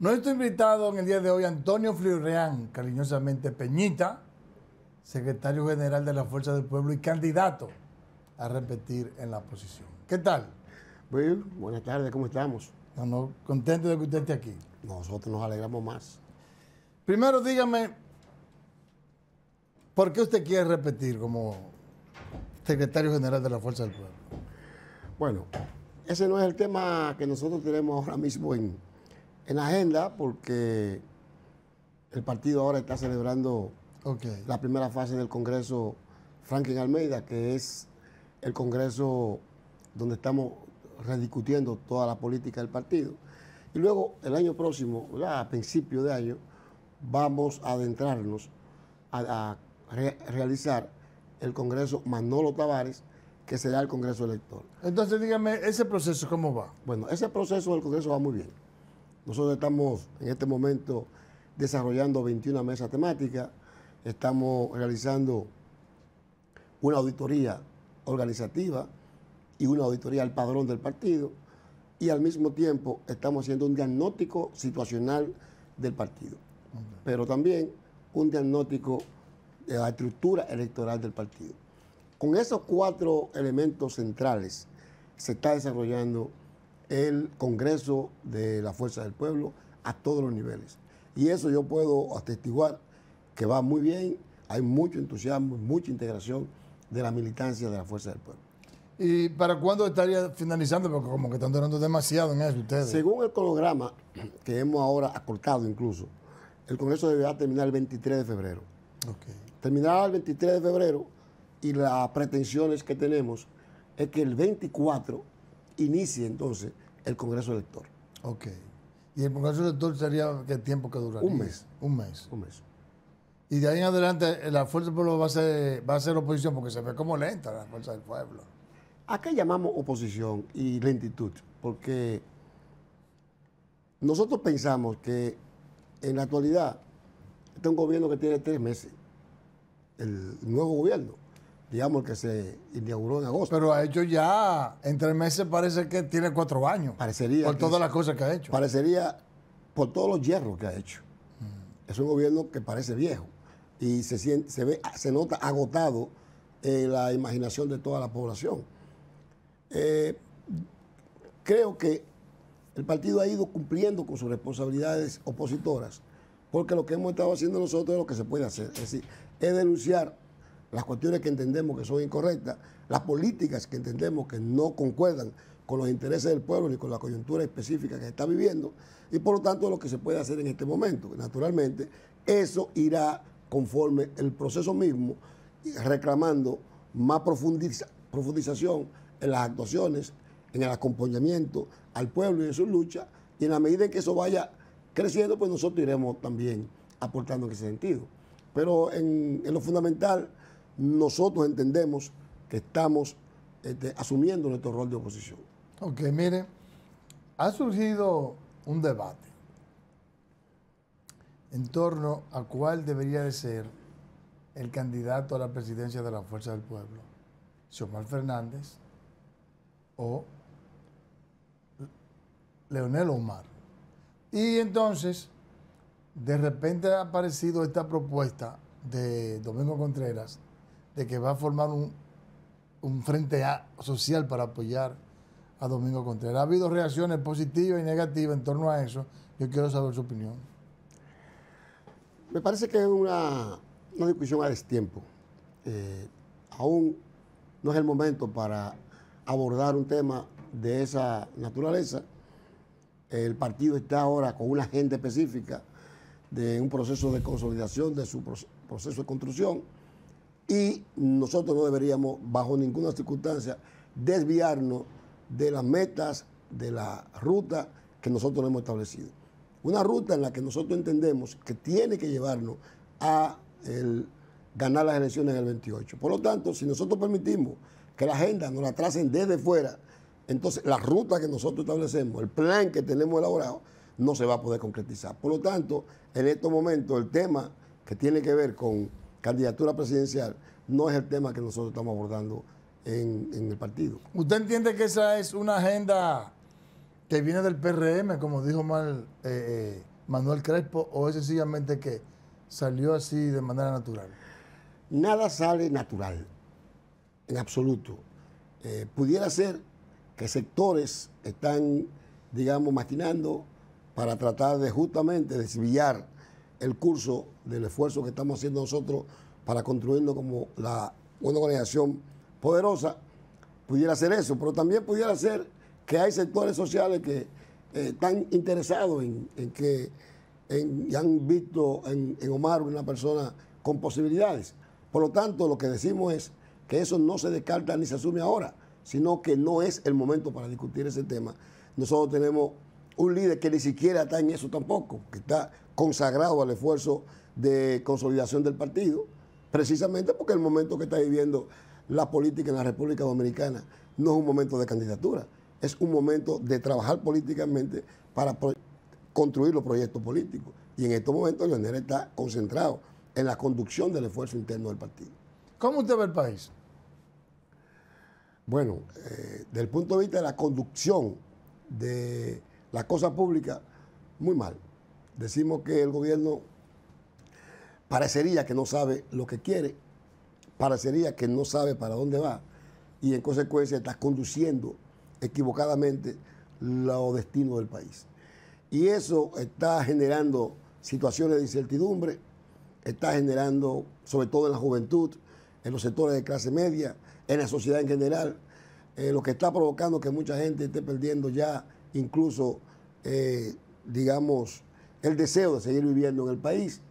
Nuestro invitado en el día de hoy, Antonio Florian, cariñosamente Peñita, secretario general de la Fuerza del Pueblo y candidato a repetir en la posición. ¿Qué tal? Bueno, buenas tardes, ¿cómo estamos? contento de que usted esté aquí. Nosotros nos alegramos más. Primero, dígame, ¿por qué usted quiere repetir como secretario general de la Fuerza del Pueblo? Bueno, ese no es el tema que nosotros tenemos ahora mismo en, en la agenda porque el partido ahora está celebrando la primera fase del Congreso Franklin Almeida, que es el Congreso donde estamos rediscutiendo toda la política del partido. Y luego el año próximo, a principio de año, vamos a adentrarnos a, realizar el Congreso Manolo Tavares, que será el Congreso Electoral. Entonces dígame, ¿ese proceso cómo va? Bueno, ese proceso del Congreso va muy bien. Nosotros estamos en este momento desarrollando 21 mesas temáticas, estamos realizando una auditoría organizativa y una auditoría al padrón del partido y al mismo tiempo estamos haciendo un diagnóstico situacional del partido, pero también un diagnóstico de la estructura electoral del partido. Con esos cuatro elementos centrales se está desarrollando el Congreso de la Fuerza del Pueblo a todos los niveles. Y eso yo puedo atestiguar que va muy bien, hay mucho entusiasmo, mucha integración de la militancia de la Fuerza del Pueblo. ¿Y para cuándo estaría finalizando? Porque como que están durando demasiado en eso ustedes. Según el cronograma que hemos ahora acortado incluso, el Congreso deberá terminar el 23 de febrero. Terminará el 23 de febrero y las pretensiones que tenemos es que el 24 inicie entonces el Congreso Elector. Ok. ¿Y el Congreso Elector sería qué tiempo que duraría? Un mes. Un mes. Un mes. Y de ahí en adelante eh, la Fuerza del Pueblo va a ser, va a ser oposición porque se ve como lenta la Fuerza del Pueblo. ¿A qué llamamos oposición y lentitud? Porque nosotros pensamos que en la actualidad este un gobierno que tiene tres meses, el nuevo gobierno digamos, que se inauguró en agosto. Pero ha hecho ya, en tres meses parece que tiene cuatro años. Parecería. Por todas las cosas que ha hecho. Parecería por todos los hierros que ha hecho. Mm. Es un gobierno que parece viejo y se, se, ve, se nota agotado la imaginación de toda la población. Eh, creo que el partido ha ido cumpliendo con sus responsabilidades opositoras, porque lo que hemos estado haciendo nosotros es lo que se puede hacer, es decir, es denunciar las cuestiones que entendemos que son incorrectas, las políticas que entendemos que no concuerdan con los intereses del pueblo ni con la coyuntura específica que está viviendo, y por lo tanto lo que se puede hacer en este momento. Naturalmente, eso irá conforme el proceso mismo, reclamando más profundiza, profundización en las actuaciones, en el acompañamiento al pueblo y en su lucha, y en la medida en que eso vaya creciendo, pues nosotros iremos también aportando en ese sentido. Pero en lo fundamental, nosotros entendemos que estamos este, asumiendo nuestro rol de oposición. Ok, mire, ha surgido un debate en torno a cuál debería de ser el candidato a la presidencia de la Fuerza del Pueblo, Omar Fernández o Leonel Omar. Y entonces, de repente ha aparecido esta propuesta de Domingo Contreras que va a formar un, frente social para apoyar a Domingo Contreras. Ha habido reacciones positivas y negativas en torno a eso. Yo quiero saber su opinión. Me parece que es una, discusión a destiempo. Eh, aún no es el momento para abordar un tema de esa naturaleza. El partido está ahora con una agenda específica de un proceso de consolidación de su proceso de construcción y nosotros no deberíamos, bajo ninguna circunstancia, desviarnos de las metas, de la ruta que nosotros hemos establecido. Una ruta en la que nosotros entendemos que tiene que llevarnos a ganar las elecciones en el 28. Por lo tanto, si nosotros permitimos que la agenda nos la tracen desde fuera, entonces la ruta que nosotros establecemos, el plan que tenemos elaborado, no se va a poder concretizar. Por lo tanto, en estos momentos el tema que tiene que ver con candidatura presidencial no es el tema que nosotros estamos abordando en, el partido. ¿Usted entiende que esa es una agenda que viene del PRM, como dijo mal eh, eh, Manuel Crespo, o es sencillamente que salió así de manera natural? Nada sale natural, en absoluto. Eh, pudiera ser que sectores están, digamos, maquinando para tratar de justamente desviar el curso del esfuerzo que estamos haciendo nosotros para construirnos como la, una organización poderosa, pudiera ser eso, pero también pudiera ser que hay sectores sociales que eh, están interesados en, que han visto en, en Omar una persona con posibilidades. Por lo tanto, lo que decimos es que eso no se descarta ni se asume ahora, sino que no es el momento para discutir ese tema. Nosotros tenemos un líder que ni siquiera está en eso tampoco, que está consagrado al esfuerzo de consolidación del partido, precisamente porque el momento que está viviendo la política en la República Dominicana no es un momento de candidatura, es un momento de trabajar políticamente para construir los proyectos políticos. Y en estos momentos Leonel está concentrado en la conducción del esfuerzo interno del partido. ¿Cómo usted ve el país? Bueno, eh, desde el punto de vista de la conducción de la cosas públicas muy mal. Decimos que el gobierno parecería que no sabe lo que quiere, parecería que no sabe para dónde va y en consecuencia está conduciendo equivocadamente los destinos del país. Y eso está generando situaciones de incertidumbre, está generando, sobre todo en la juventud, en los sectores de clase media, en la sociedad en general, eh, lo que está provocando que mucha gente esté perdiendo ya incluso, eh, digamos, el deseo de seguir viviendo en el país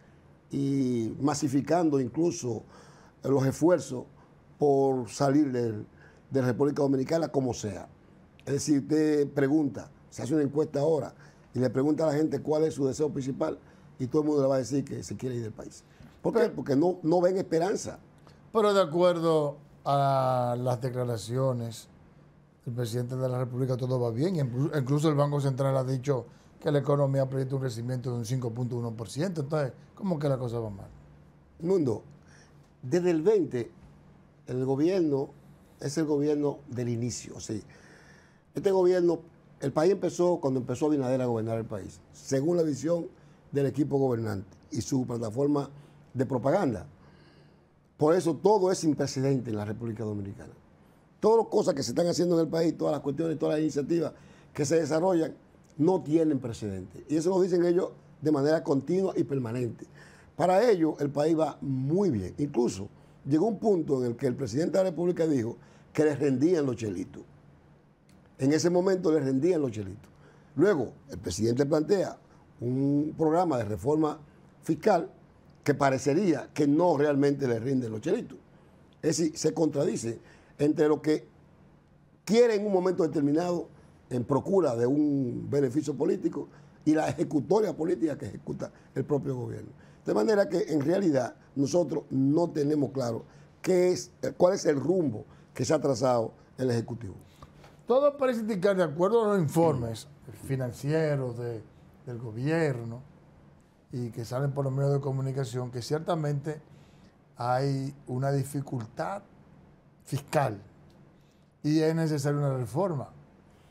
y masificando incluso los esfuerzos por salir de, la República Dominicana como sea. Es decir, usted pregunta, se hace una encuesta ahora y le pregunta a la gente cuál es su deseo principal y todo el mundo le va a decir que se quiere ir del país. ¿Por qué? Porque no, no ven esperanza. Pero de acuerdo a las declaraciones el presidente de la República todo va bien. Incluso el Banco Central ha dicho que la economía proyecta un crecimiento de un 5.1%. Entonces, ¿cómo que la cosa va mal? Mundo, desde el 20, el gobierno es el gobierno del inicio. Sí. Este gobierno, el país empezó cuando empezó Binader a gobernar el país, según la visión del equipo gobernante y su plataforma de propaganda. Por eso todo es sin precedentes en la República Dominicana. Todas las cosas que se están haciendo en el país, todas las cuestiones, todas las iniciativas que se desarrollan, no tienen precedente. Y eso lo dicen ellos de manera continua y permanente. Para ello, el país va muy bien. Incluso llegó un punto en el que el presidente de la República dijo que les rendían los chelitos. En ese momento les rendían los chelitos. Luego, el presidente plantea un programa de reforma fiscal que parecería que no realmente le rinden los chelitos. Es decir, se contradice entre lo que quiere en un momento determinado en procura de un beneficio político y la ejecutoria política que ejecuta el propio gobierno. De manera que en realidad nosotros no tenemos claro qué es, eh, cuál es el rumbo que se ha trazado el Ejecutivo. Todo parece indicar, de acuerdo a los informes financieros del gobierno y que salen por los medios de comunicación, que ciertamente hay una dificultad fiscal y es necesaria una reforma.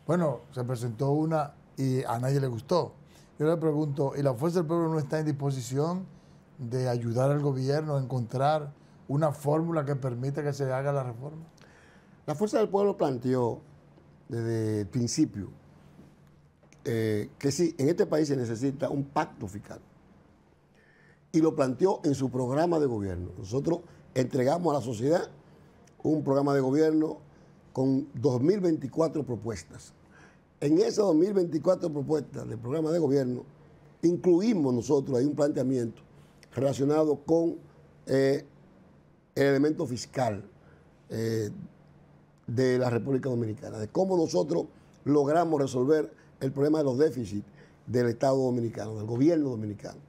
Bueno, se presentó una y a nadie le gustó. Yo le pregunto, ¿y la Fuerza del Pueblo no está en disposición de ayudar al gobierno a encontrar una fórmula que permita que se haga la reforma? La Fuerza del Pueblo planteó desde el principio eh, que sí, en este país se necesita un pacto fiscal. Y lo planteó en su programa de gobierno. Nosotros entregamos a la sociedad un programa de gobierno con 2024 propuestas. En esas 2024 propuestas del programa de gobierno, incluimos nosotros ahí un planteamiento relacionado con eh, el elemento fiscal eh, de la República Dominicana, de cómo nosotros logramos resolver el problema de los déficits del Estado dominicano, del gobierno dominicano.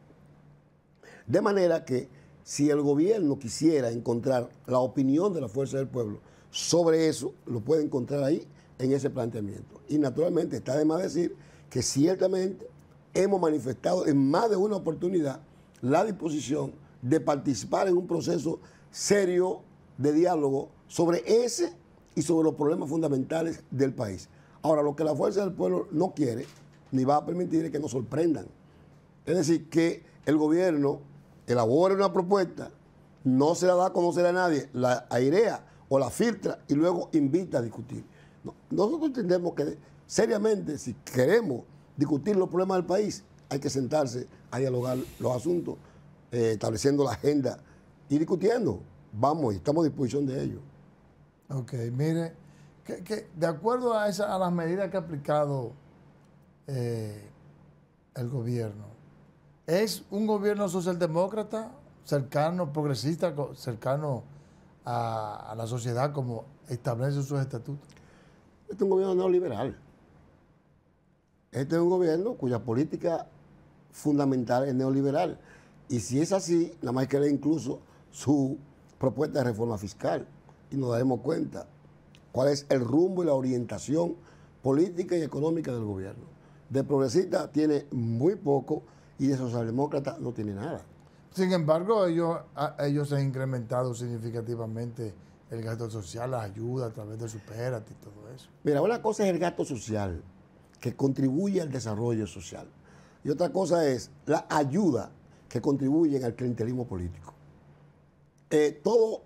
De manera que si el gobierno quisiera encontrar la opinión de la fuerza del pueblo sobre eso, lo puede encontrar ahí en ese planteamiento. Y naturalmente está de más decir que ciertamente hemos manifestado en más de una oportunidad la disposición de participar en un proceso serio de diálogo sobre ese y sobre los problemas fundamentales del país. Ahora, lo que la fuerza del pueblo no quiere ni va a permitir es que nos sorprendan. Es decir, que el gobierno elabora una propuesta, no se la da a conocer a nadie, la airea o la filtra y luego invita a discutir. nosotros entendemos que seriamente, si queremos discutir los problemas del país, hay que sentarse a dialogar los asuntos, eh, estableciendo la agenda y discutiendo. Vamos, y estamos a disposición de ello. Ok, mire, que, de acuerdo a, esa, a las medidas que ha aplicado eh, el gobierno, es un gobierno socialdemócrata cercano, progresista, cercano a, la sociedad como establece sus estatutos. Este es un gobierno neoliberal. Este es un gobierno cuya política fundamental es neoliberal. Y si es así, nada más que leer incluso su propuesta de reforma fiscal y nos daremos cuenta cuál es el rumbo y la orientación política y económica del gobierno. De progresista tiene muy poco, y de socialdemócrata no tiene nada. Sin embargo, ellos, ellos han incrementado significativamente el gasto social, la ayuda a través de Superate y todo eso. Mira, una cosa es el gasto social, que contribuye al desarrollo social. Y otra cosa es la ayuda que contribuye al clientelismo político. Eh, todo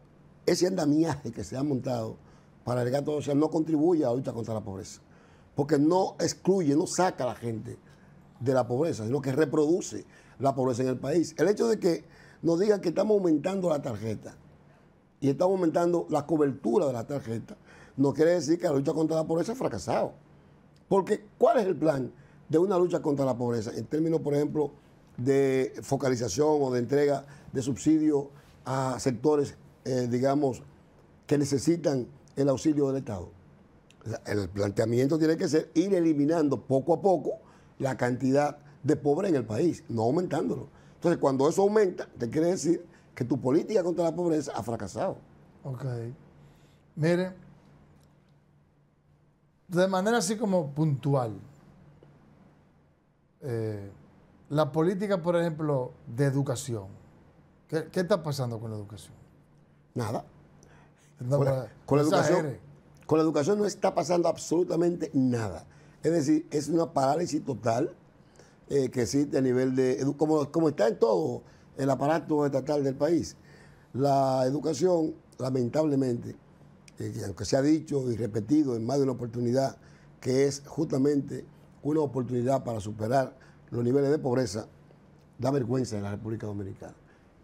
ese andamiaje que se ha montado para el gasto social no contribuye ahorita contra la pobreza, porque no excluye, no saca a la gente de la pobreza, lo que reproduce la pobreza en el país. El hecho de que nos digan que estamos aumentando la tarjeta y estamos aumentando la cobertura de la tarjeta, no quiere decir que la lucha contra la pobreza ha fracasado. Porque ¿cuál es el plan de una lucha contra la pobreza en términos, por ejemplo, de focalización o de entrega de subsidios a sectores, eh, digamos, que necesitan el auxilio del Estado? el planteamiento tiene que ser ir eliminando poco a poco la cantidad de pobres en el país, no aumentándolo. Entonces, cuando eso aumenta, te quiere decir que tu política contra la pobreza ha fracasado. Ok. mire de manera así como puntual, eh, la política, por ejemplo, de educación. ¿Qué, está pasando con la educación? Nada. con, la educación, con la educación no está pasando absolutamente nada. Es decir, es una parálisis total eh, que existe a nivel de, como, está en todo el aparato estatal del país. La educación, lamentablemente, eh, aunque se ha dicho y repetido en más de una oportunidad, que es justamente una oportunidad para superar los niveles de pobreza, da vergüenza en la República Dominicana.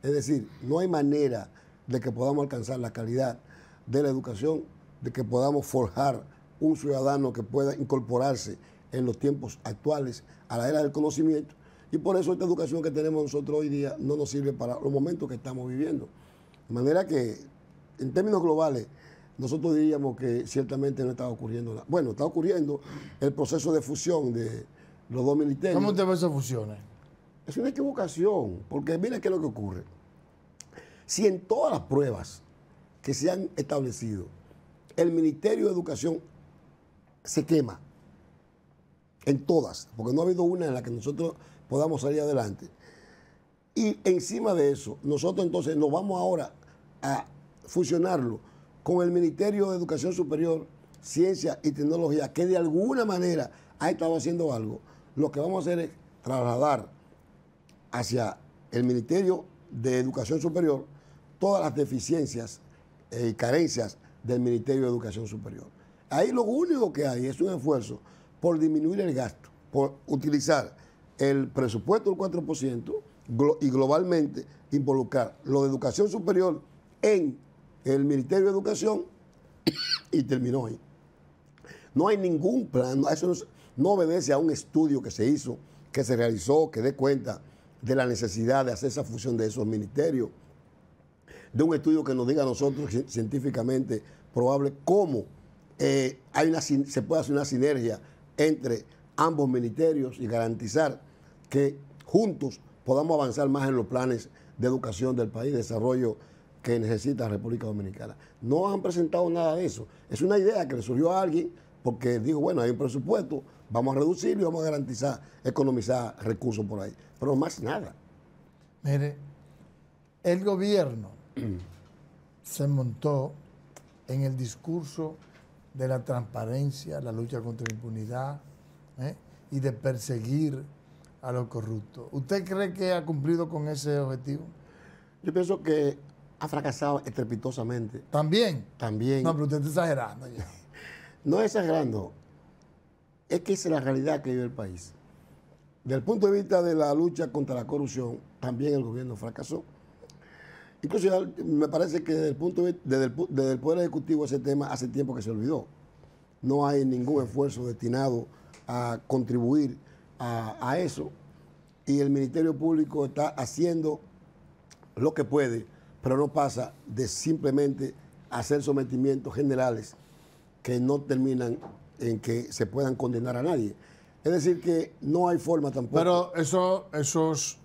Es decir, no hay manera de que podamos alcanzar la calidad de la educación, de que podamos forjar un ciudadano que pueda incorporarse en los tiempos actuales a la era del conocimiento. Y por eso esta educación que tenemos nosotros hoy día no nos sirve para los momentos que estamos viviendo. De manera que, en términos globales, nosotros diríamos que ciertamente no está ocurriendo nada. Bueno, está ocurriendo el proceso de fusión de los dos militares. ¿Cómo te ves a fusiones? Eh? Es una equivocación, porque mira qué es lo que ocurre. Si en todas las pruebas que se han establecido, el Ministerio de Educación se quema. En todas, porque no ha habido una en la que nosotros podamos salir adelante. Y encima de eso, nosotros entonces nos vamos ahora a fusionarlo con el Ministerio de Educación Superior, Ciencia y Tecnología, que de alguna manera ha estado haciendo algo. Lo que vamos a hacer es trasladar hacia el Ministerio de Educación Superior todas las deficiencias eh, y carencias del Ministerio de Educación Superior. Ahí lo único que hay es un esfuerzo por disminuir el gasto, por utilizar el presupuesto del 4% y globalmente involucrar lo de educación superior en el Ministerio de Educación y terminó ahí. No hay ningún plan, eso no, obedece a un estudio que se hizo, que se realizó, que dé cuenta de la necesidad de hacer esa fusión de esos ministerios, de un estudio que nos diga a nosotros científicamente probable cómo eh, hay se puede hacer una sinergia entre ambos ministerios y garantizar que juntos podamos avanzar más en los planes de educación del país, desarrollo que necesita la República Dominicana. No han presentado nada de eso. Es una idea que le surgió a alguien porque dijo, bueno, hay un presupuesto, vamos a reducirlo y vamos a garantizar, economizar recursos por ahí. Pero más nada. Mire, el gobierno mm. se montó en el discurso de la transparencia, la lucha contra la impunidad ¿eh? y de perseguir a los corruptos. ¿Usted cree que ha cumplido con ese objetivo? Yo pienso que ha fracasado estrepitosamente. ¿También? También. No, pero usted está exagerando no exagerando. Es que esa es la realidad que vive el país. Del punto de vista de la lucha contra la corrupción, también el gobierno fracasó. Incluso me parece que desde el, punto desde, el, Poder Ejecutivo ese tema hace tiempo que se olvidó. No hay ningún esfuerzo destinado a contribuir a, eso. Y el Ministerio Público está haciendo lo que puede, pero no pasa de simplemente hacer sometimientos generales que no terminan en que se puedan condenar a nadie. Es decir, que no hay forma tampoco. Pero esos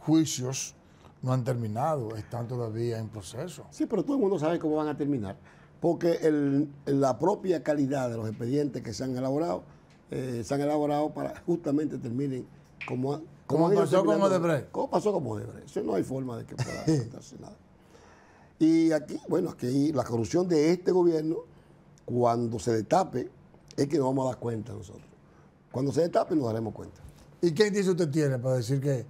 juicios no han terminado, están todavía en proceso. Sí, pero todo el mundo sabe cómo van a terminar, porque la propia calidad de los expedientes que se han elaborado, eh, se han elaborado para justamente terminen como, como, pasó con Como pasó con Odebrecht. no hay forma de que pueda nada. Y aquí, bueno, aquí la corrupción de este gobierno, cuando se destape, es que nos vamos a dar cuenta nosotros. Cuando se destape nos daremos cuenta. ¿Y qué dice usted tiene para decir que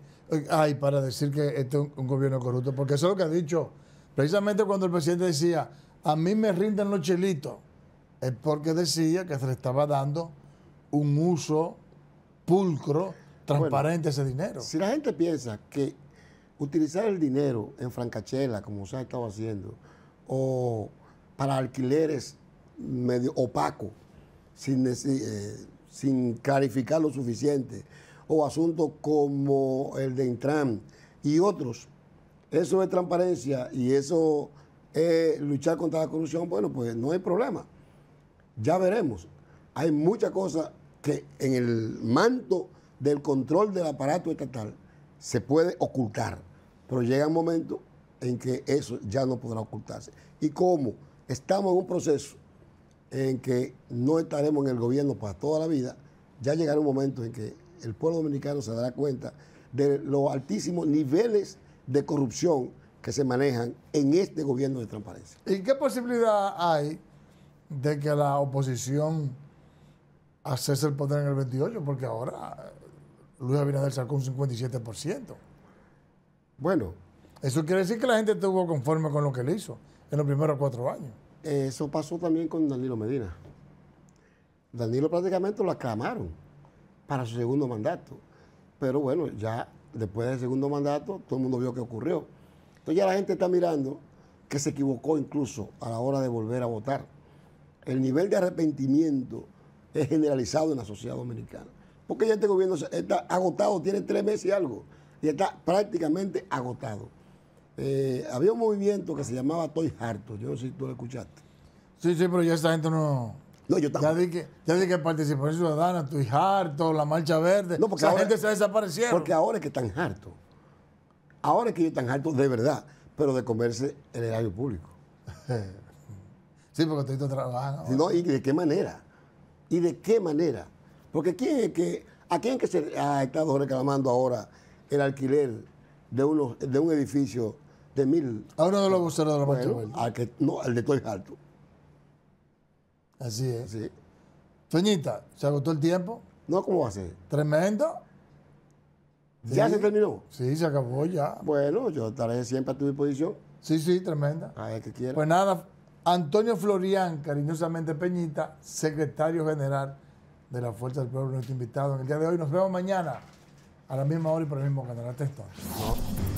Ay, para decir que este es un gobierno corrupto, porque eso es lo que ha dicho. Precisamente cuando el presidente decía, a mí me rinden los chelitos, es porque decía que se le estaba dando un uso pulcro, transparente a ese dinero. Si la gente piensa que utilizar el dinero en francachela, como se ha estado haciendo, o para alquileres medio opacos, sin eh, clarificar lo suficiente, o asuntos como el de Intran y otros. Eso es transparencia y eso es luchar contra la corrupción. Bueno, pues no hay problema. Ya veremos. Hay muchas cosas que en el manto del control del aparato estatal se puede ocultar, pero llega un momento en que eso ya no podrá ocultarse. ¿Y como Estamos en un proceso en que no estaremos en el gobierno para toda la vida, ya llegará un momento en que el pueblo dominicano se dará cuenta de los altísimos niveles de corrupción que se manejan en este gobierno de transparencia. ¿Y qué posibilidad hay de que la oposición hacerse el poder en el 28? Porque ahora eh, Luis Abinader sacó un 57%. Bueno. Eso quiere decir que la gente estuvo conforme con lo que él hizo en los primeros cuatro años. Eso pasó también con Danilo Medina. Danilo prácticamente lo aclamaron para su segundo mandato. Pero bueno, ya después del segundo mandato, todo el mundo vio qué ocurrió. Entonces ya la gente está mirando que se equivocó incluso a la hora de volver a votar. El nivel de arrepentimiento es generalizado en la sociedad dominicana. Porque ya este gobierno está agotado, tiene tres meses y algo, y está prácticamente agotado. Eh, había un movimiento que se llamaba Toy Harto, yo no sé si tú lo escuchaste. Sí, sí, pero ya esta gente no, no, yo Ya vi que, ya el que Participación Ciudadana, tu harto, la Marcha Verde. No, porque la ahora, gente se desapareció. Porque ahora es que están hartos. Ahora es que ellos están hartos de verdad, pero de comerse el erario público. sí, porque estoy trabajando. no, ¿y de qué manera? ¿Y de qué manera? Porque que, ¿a quién es que se ha estado reclamando ahora el alquiler de, uno de un edificio de mil? A uno de los voceros de la que, no, al de y Harto. Así es. Peñita, ¿se agotó el tiempo? No, ¿cómo va a ser? Tremendo. ¿Ya se terminó? Sí, se acabó ya. Bueno, yo estaré siempre a tu disposición. Sí, sí, tremenda. A ver, qué quiero. Pues nada, Antonio Florián, cariñosamente Peñita, secretario general de la Fuerza del Pueblo, nuestro invitado en el día de hoy. Nos vemos mañana a la misma hora y por el mismo canal. Hasta entonces.